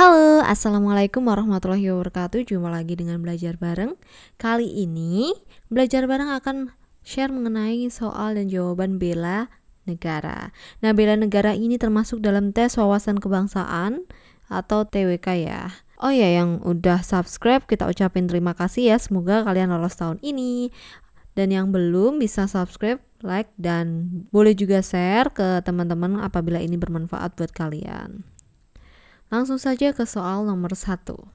Halo, Assalamualaikum warahmatullahi wabarakatuh Jumpa lagi dengan Belajar Bareng Kali ini, Belajar Bareng akan share mengenai soal dan jawaban bela negara Nah, bela negara ini termasuk dalam tes wawasan kebangsaan atau TWK ya Oh ya, yang udah subscribe kita ucapin terima kasih ya Semoga kalian lolos tahun ini Dan yang belum bisa subscribe like dan boleh juga share ke teman-teman apabila ini bermanfaat buat kalian. Langsung saja ke soal nomor satu.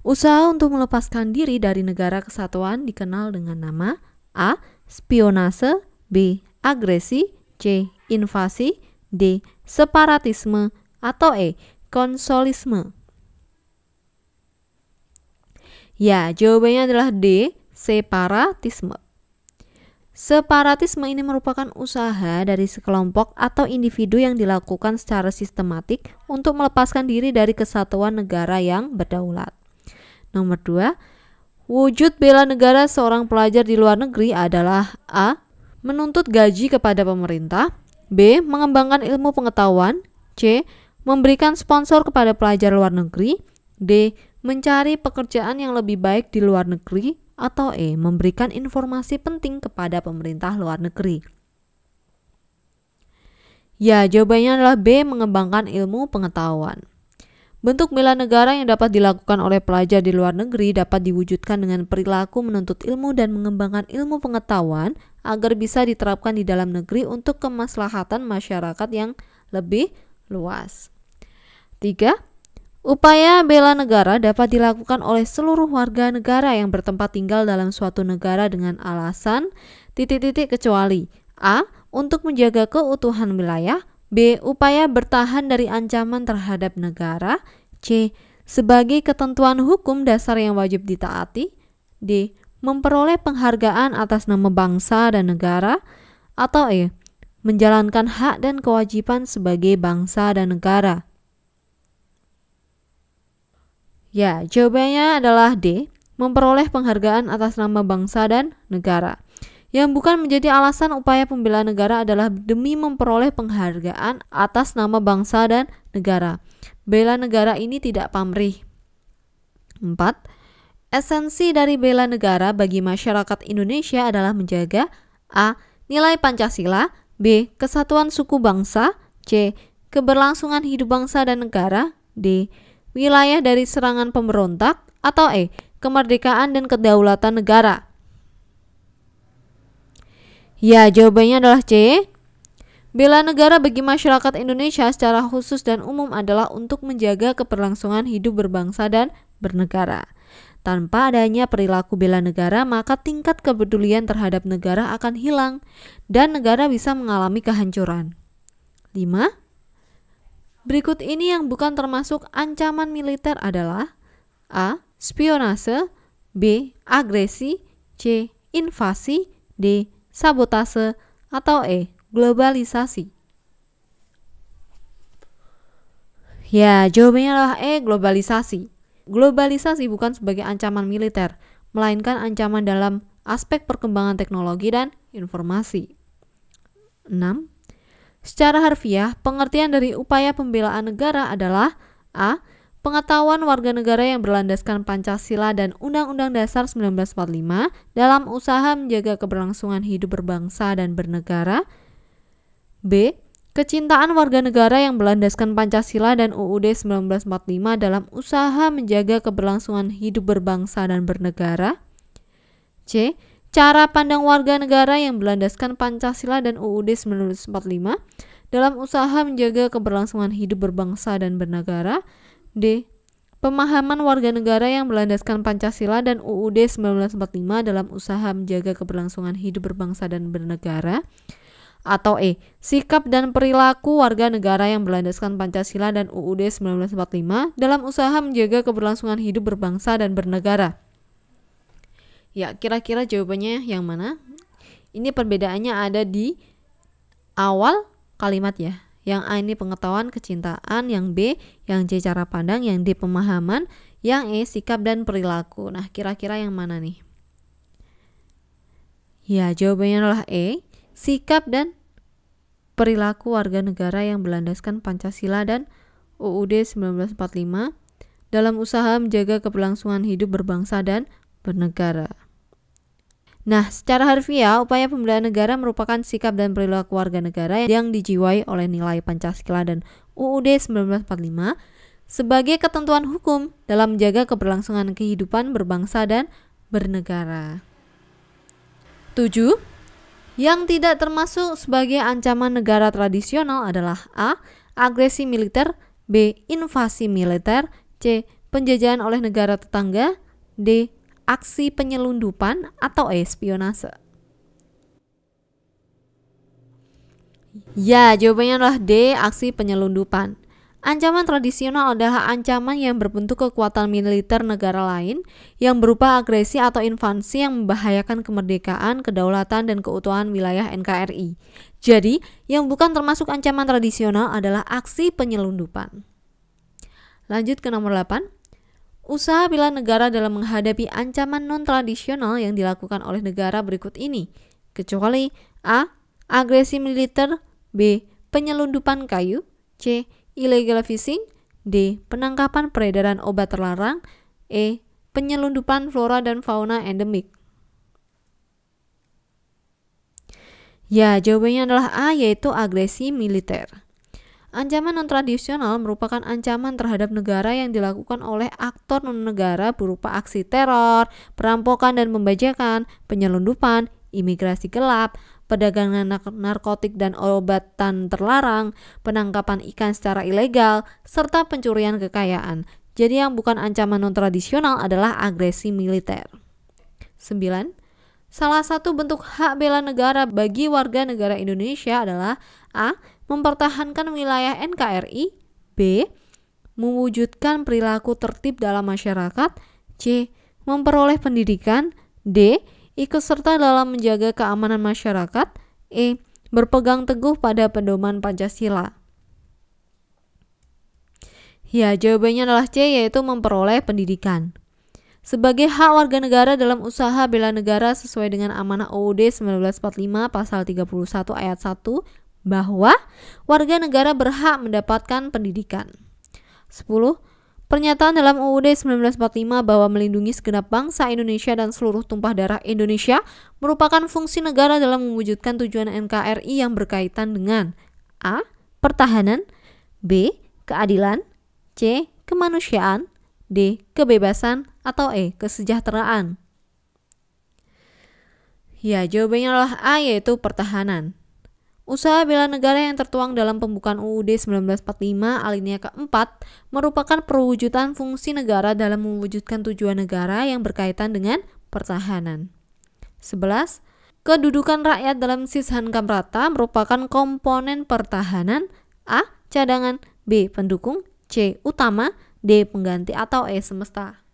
Usaha untuk melepaskan diri dari negara kesatuan dikenal dengan nama A. Spionase B. Agresi C. Invasi D. Separatisme atau E. Konsolisme Ya, jawabannya adalah D. Separatisme Separatisme ini merupakan usaha dari sekelompok atau individu yang dilakukan secara sistematik untuk melepaskan diri dari kesatuan negara yang berdaulat. Nomor 2, wujud bela negara seorang pelajar di luar negeri adalah A. menuntut gaji kepada pemerintah, B. mengembangkan ilmu pengetahuan, C. memberikan sponsor kepada pelajar luar negeri, D. mencari pekerjaan yang lebih baik di luar negeri, atau E. Memberikan informasi penting kepada pemerintah luar negeri. Ya, jawabannya adalah B. Mengembangkan ilmu pengetahuan. Bentuk bela negara yang dapat dilakukan oleh pelajar di luar negeri dapat diwujudkan dengan perilaku menuntut ilmu dan mengembangkan ilmu pengetahuan agar bisa diterapkan di dalam negeri untuk kemaslahatan masyarakat yang lebih luas. 3. Upaya bela negara dapat dilakukan oleh seluruh warga negara yang bertempat tinggal dalam suatu negara dengan alasan titik-titik kecuali A. Untuk menjaga keutuhan wilayah B. Upaya bertahan dari ancaman terhadap negara C. Sebagai ketentuan hukum dasar yang wajib ditaati D. Memperoleh penghargaan atas nama bangsa dan negara atau E. Menjalankan hak dan kewajiban sebagai bangsa dan negara Ya, jawabannya adalah D. Memperoleh penghargaan atas nama bangsa dan negara. Yang bukan menjadi alasan upaya pembelaan negara adalah demi memperoleh penghargaan atas nama bangsa dan negara. Bela negara ini tidak pamrih. 4. Esensi dari bela negara bagi masyarakat Indonesia adalah menjaga A. Nilai Pancasila B. Kesatuan suku bangsa C. Keberlangsungan hidup bangsa dan negara D wilayah dari serangan pemberontak atau E. Kemerdekaan dan kedaulatan negara. Ya, jawabannya adalah C. Bela negara bagi masyarakat Indonesia secara khusus dan umum adalah untuk menjaga keberlangsungan hidup berbangsa dan bernegara. Tanpa adanya perilaku bela negara, maka tingkat kepedulian terhadap negara akan hilang dan negara bisa mengalami kehancuran. 5. Berikut ini yang bukan termasuk ancaman militer adalah A. Spionase B. Agresi C. Invasi D. Sabotase atau E. Globalisasi Ya, jawabannya adalah E. Globalisasi Globalisasi bukan sebagai ancaman militer, melainkan ancaman dalam aspek perkembangan teknologi dan informasi. 6. Secara harfiah, pengertian dari upaya pembelaan negara adalah A. Pengetahuan warga negara yang berlandaskan Pancasila dan Undang-Undang Dasar 1945 dalam usaha menjaga keberlangsungan hidup berbangsa dan bernegara. B. Kecintaan warga negara yang berlandaskan Pancasila dan UUD 1945 dalam usaha menjaga keberlangsungan hidup berbangsa dan bernegara. C cara pandang warga negara yang berlandaskan Pancasila dan UUD 1945 dalam usaha menjaga keberlangsungan hidup berbangsa dan bernegara. D. Pemahaman warga negara yang berlandaskan Pancasila dan UUD 1945 dalam usaha menjaga keberlangsungan hidup berbangsa dan bernegara. Atau E. Sikap dan perilaku warga negara yang berlandaskan Pancasila dan UUD 1945 dalam usaha menjaga keberlangsungan hidup berbangsa dan bernegara. Ya, kira-kira jawabannya yang mana? Ini perbedaannya ada di awal kalimat ya. Yang A ini pengetahuan, kecintaan, yang B, yang C cara pandang, yang D pemahaman, yang E sikap dan perilaku. Nah, kira-kira yang mana nih? Ya, jawabannya adalah E, sikap dan perilaku warga negara yang berlandaskan Pancasila dan UUD 1945 dalam usaha menjaga keberlangsungan hidup berbangsa dan bernegara. Nah, secara harfiah, upaya pembelaan negara merupakan sikap dan perilaku warga negara yang dijiwai oleh nilai Pancasila dan UUD 1945 sebagai ketentuan hukum dalam menjaga keberlangsungan kehidupan berbangsa dan bernegara. 7. Yang tidak termasuk sebagai ancaman negara tradisional adalah A. Agresi militer B. Invasi militer C. Penjajahan oleh negara tetangga D aksi penyelundupan atau espionase? Ya, jawabannya adalah D, aksi penyelundupan. Ancaman tradisional adalah ancaman yang berbentuk kekuatan militer negara lain yang berupa agresi atau invasi yang membahayakan kemerdekaan, kedaulatan, dan keutuhan wilayah NKRI. Jadi, yang bukan termasuk ancaman tradisional adalah aksi penyelundupan. Lanjut ke nomor 8. Usaha bila negara dalam menghadapi ancaman non-tradisional yang dilakukan oleh negara berikut ini, kecuali A. Agresi militer B. Penyelundupan kayu C. Illegal fishing D. Penangkapan peredaran obat terlarang E. Penyelundupan flora dan fauna endemik Ya, jawabannya adalah A, yaitu agresi militer. Ancaman non-tradisional merupakan ancaman terhadap negara yang dilakukan oleh aktor non-negara berupa aksi teror, perampokan dan pembajakan, penyelundupan, imigrasi gelap, perdagangan narkotik dan obatan terlarang, penangkapan ikan secara ilegal, serta pencurian kekayaan. Jadi yang bukan ancaman non-tradisional adalah agresi militer. 9. Salah satu bentuk hak bela negara bagi warga negara Indonesia adalah A mempertahankan wilayah NKRI, B. mewujudkan perilaku tertib dalam masyarakat, C. memperoleh pendidikan, D. ikut serta dalam menjaga keamanan masyarakat, E. berpegang teguh pada pedoman Pancasila. Ya, jawabannya adalah C yaitu memperoleh pendidikan. Sebagai hak warga negara dalam usaha bela negara sesuai dengan amanah OUD 1945 pasal 31 ayat 1 bahwa warga negara berhak mendapatkan pendidikan. 10. Pernyataan dalam UUD 1945 bahwa melindungi segenap bangsa Indonesia dan seluruh tumpah darah Indonesia merupakan fungsi negara dalam mewujudkan tujuan NKRI yang berkaitan dengan A. Pertahanan B. Keadilan C. Kemanusiaan D. Kebebasan atau E. Kesejahteraan Ya, jawabannya adalah A yaitu pertahanan. Usaha bela negara yang tertuang dalam pembukaan UUD 1945 alinea keempat merupakan perwujudan fungsi negara dalam mewujudkan tujuan negara yang berkaitan dengan pertahanan. 11. Kedudukan rakyat dalam sishankam rata merupakan komponen pertahanan A. Cadangan B. Pendukung C. Utama D. Pengganti atau E. Semesta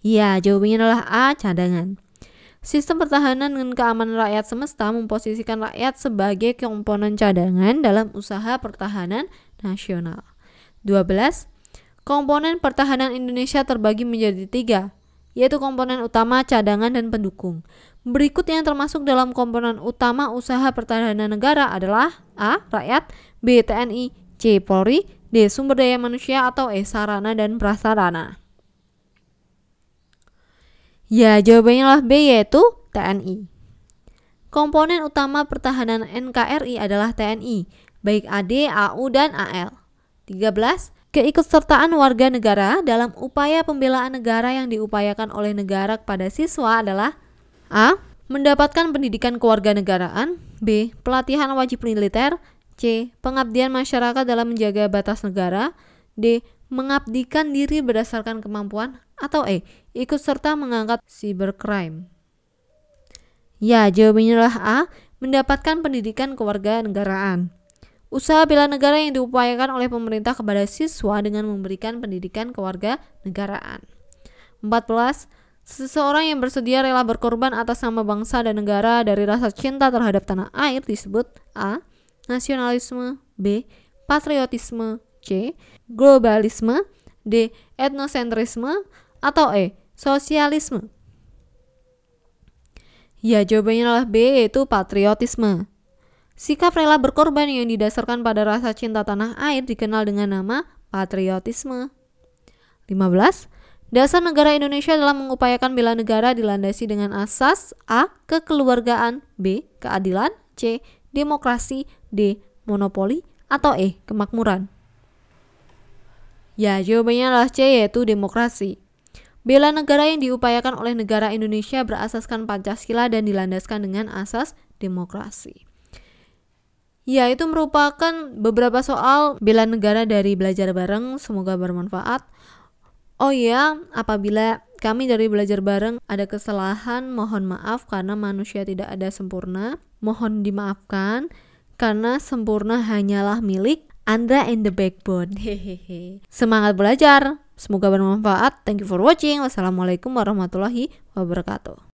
Ya, jawabannya adalah A. Cadangan Sistem pertahanan dan keamanan rakyat semesta memposisikan rakyat sebagai komponen cadangan dalam usaha pertahanan nasional. 12. Komponen pertahanan Indonesia terbagi menjadi tiga, yaitu komponen utama, cadangan, dan pendukung. Berikut yang termasuk dalam komponen utama usaha pertahanan negara adalah A. Rakyat B. TNI C. Polri D. Sumber daya manusia atau E. Sarana dan prasarana Ya, jawabannya lah B yaitu TNI. Komponen utama pertahanan NKRI adalah TNI, baik AD, AU, dan AL. 13. Keikutsertaan warga negara dalam upaya pembelaan negara yang diupayakan oleh negara kepada siswa adalah A. Mendapatkan pendidikan kewarganegaraan B. Pelatihan wajib militer C. Pengabdian masyarakat dalam menjaga batas negara D. Mengabdikan diri berdasarkan kemampuan atau E. Ikut serta mengangkat cybercrime. Ya, jawabannya adalah A. Mendapatkan pendidikan kewarganegaraan. Usaha bela negara yang diupayakan oleh pemerintah kepada siswa dengan memberikan pendidikan kewarganegaraan. 14. Seseorang yang bersedia rela berkorban atas nama bangsa dan negara dari rasa cinta terhadap tanah air disebut A. Nasionalisme B. Patriotisme C. Globalisme D. Etnosentrisme atau E. Sosialisme. Ya, jawabannya adalah B, yaitu patriotisme. Sikap rela berkorban yang didasarkan pada rasa cinta tanah air dikenal dengan nama patriotisme. 15. Dasar negara Indonesia dalam mengupayakan bela negara dilandasi dengan asas A. Kekeluargaan B. Keadilan C. Demokrasi D. Monopoli atau E. Kemakmuran Ya, jawabannya adalah C yaitu demokrasi. Bela negara yang diupayakan oleh negara Indonesia berasaskan Pancasila dan dilandaskan dengan asas demokrasi. Ya, itu merupakan beberapa soal bela negara dari Belajar Bareng. Semoga bermanfaat. Oh ya, apabila kami dari Belajar Bareng ada kesalahan, mohon maaf karena manusia tidak ada sempurna. Mohon dimaafkan karena sempurna hanyalah milik Anda and the Backbone. Hehehe. Semangat belajar! Semoga bermanfaat. Thank you for watching. Wassalamualaikum warahmatullahi wabarakatuh.